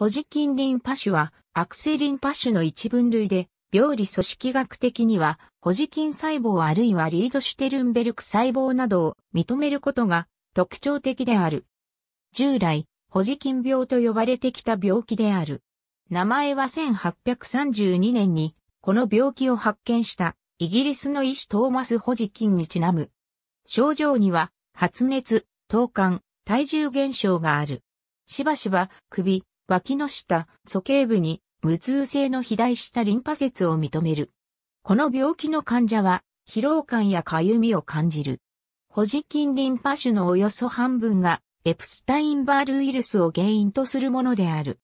ホジキンリンパ種は、アクセリンパ種の一分類で、病理組織学的には、ホジキン細胞あるいはリードシュテルンベルク細胞などを認めることが特徴的である。従来、ホジキン病と呼ばれてきた病気である。名前は1832年に、この病気を発見したイギリスの医師トーマス・ホジキンにちなむ。症状には、発熱、頭寒、体重減少がある。しばしば首、脇の下、鼠径部に無痛性の肥大したリンパ節を認める。この病気の患者は疲労感や痒みを感じる。保持菌リンパ種のおよそ半分がエプスタインバールウイルスを原因とするものである。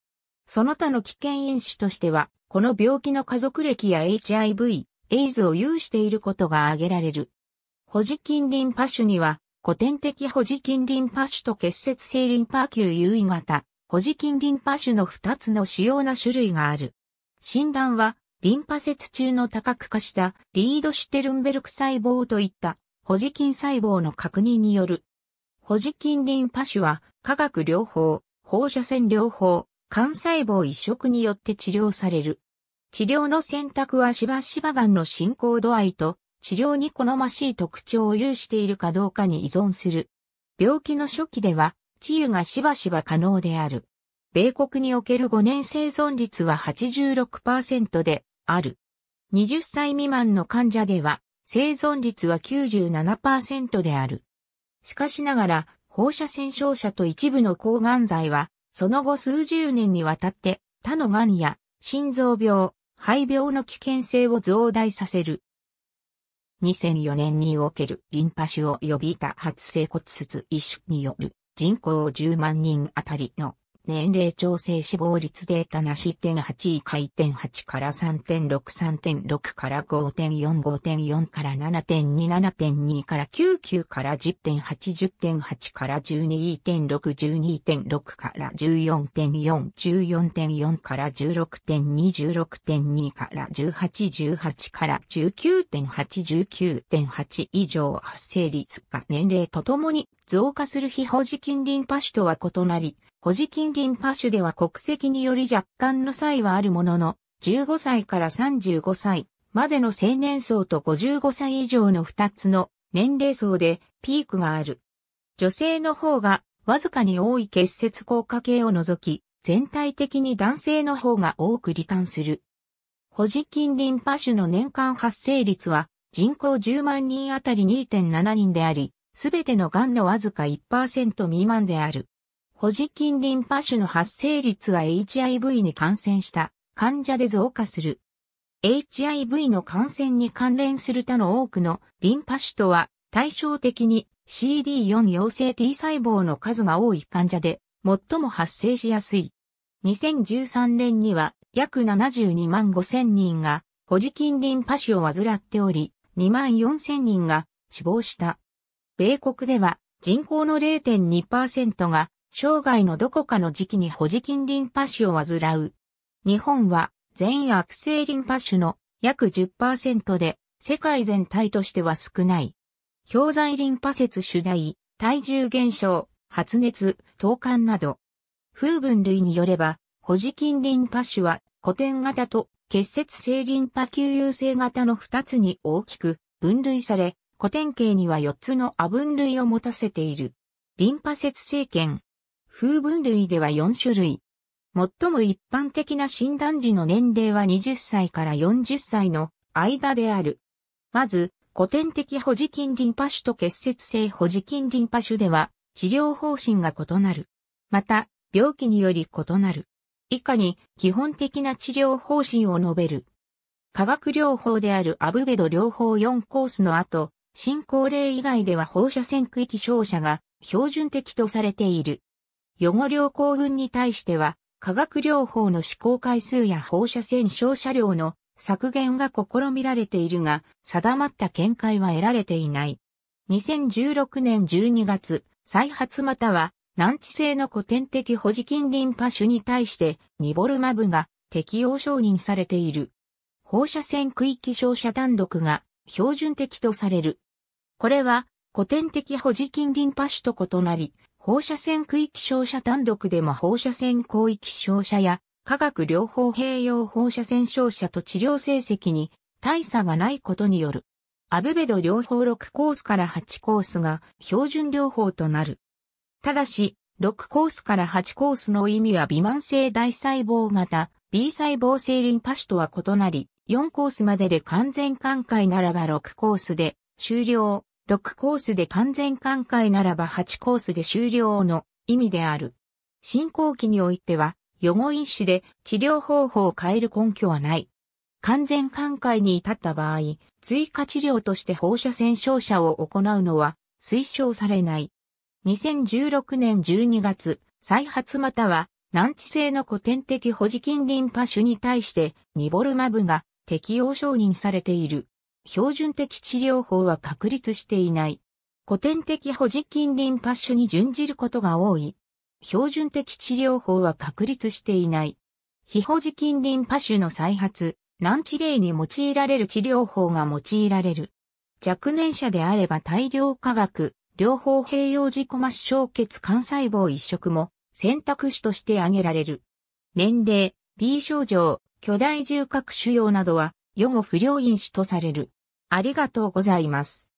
その他の危険因子としては、この病気の家族歴や HIV、エイズを有していることが挙げられる。保持菌リンパ種には、古典的保持菌リンパ種と結節性リンパ球優位型、ホジキンリンパ種の2つの主要な種類がある。診断は、リンパ節中の多角化したリードシュテルンベルク細胞といったホジキン細胞の確認による。ホジキンリンパ種は化学療法、放射線療法、肝細胞移植によって治療される。治療の選択はしばしばがんの進行度合いと治療に好ましい特徴を有しているかどうかに依存する。病気の初期では治癒がしばしば可能である。米国における5年生存率は86%である。20歳未満の患者では生存率は97%である。しかしながら放射線照射と一部の抗がん剤はその後数十年にわたって他の癌や心臓病、肺病の危険性を増大させる。2004年におけるリンパ腫を呼びた発生骨折一種による人口10万人あたりの年齢調整死亡率データなし1.8回転8から3.63.6から5.45.4から7.27.2から99から10.80.8から12.612.6から14.414.4から16.26.2 1から1818から19.819.8以上発生率が年齢とともに増加する非保持金リンパ腫とは異なり保持金リンパ種では国籍により若干の差異はあるものの、15歳から35歳までの青年層と55歳以上の2つの年齢層でピークがある。女性の方がわずかに多い結節効果系を除き、全体的に男性の方が多く罹患する。保持金リンパ種の年間発生率は人口10万人あたり2.7人であり、すべての癌のわずか1%未満である。ホジキンリンパ種の発生率は HIV に感染した患者で増加する。HIV の感染に関連する他の多くのリンパ種とは対照的に CD4 陽性 T 細胞の数が多い患者で最も発生しやすい。2013年には約72万5千人がホジキンリンパ腫を患っており、2万4千人が死亡した。米国では人口の0.2%が生涯のどこかの時期にホジキンリンパ腫を患う。日本は全悪性リンパ腫の約10%で世界全体としては少ない。氷材リンパ節主題、体重減少、発熱、投函など。風分類によれば、ホジキンリンパ腫は古典型と結節性リンパ球有性型の2つに大きく分類され、古典型には4つの亜分類を持たせている。リンパ節性検、風分類では4種類。最も一般的な診断時の年齢は20歳から40歳の間である。まず、古典的保持筋リンパ腫と結節性保持筋リンパ腫では治療方針が異なる。また、病気により異なる。以下に基本的な治療方針を述べる。化学療法であるアブベド療法4コースの後、進行例以外では放射線区域照射が標準的とされている。予後療候群に対しては、化学療法の試行回数や放射線照射量の削減が試みられているが、定まった見解は得られていない。2016年12月、再発または難治性の古典的保持菌リンパ腫に対してニボルマブが適用承認されている。放射線区域照射単独が標準的とされる。これは古典的保持菌リンパ腫と異なり、放射線区域照射単独でも放射線広域照射や化学療法併用放射線照射と治療成績に大差がないことによる。アベベド療法6コースから8コースが標準療法となる。ただし、6コースから8コースの意味は微慢性大細胞型 B 細胞性リンパ腫とは異なり、4コースまでで完全寛解ならば6コースで終了6コースで完全寛解ならば8コースで終了の意味である。進行期においては、予後一子で治療方法を変える根拠はない。完全寛解に至った場合、追加治療として放射線照射を行うのは推奨されない。2016年12月、再発または難治性の古典的保持菌リンパ腫に対してニボルマブが適用承認されている。標準的治療法は確立していない。古典的保持菌リンパュに準じることが多い。標準的治療法は確立していない。非保持菌リンパュの再発、難治例に用いられる治療法が用いられる。若年者であれば大量化学、両方併用自己末消血幹細胞移植も選択肢として挙げられる。年齢、B 症状、巨大重核腫瘍などは予後不良因子とされる。ありがとうございます。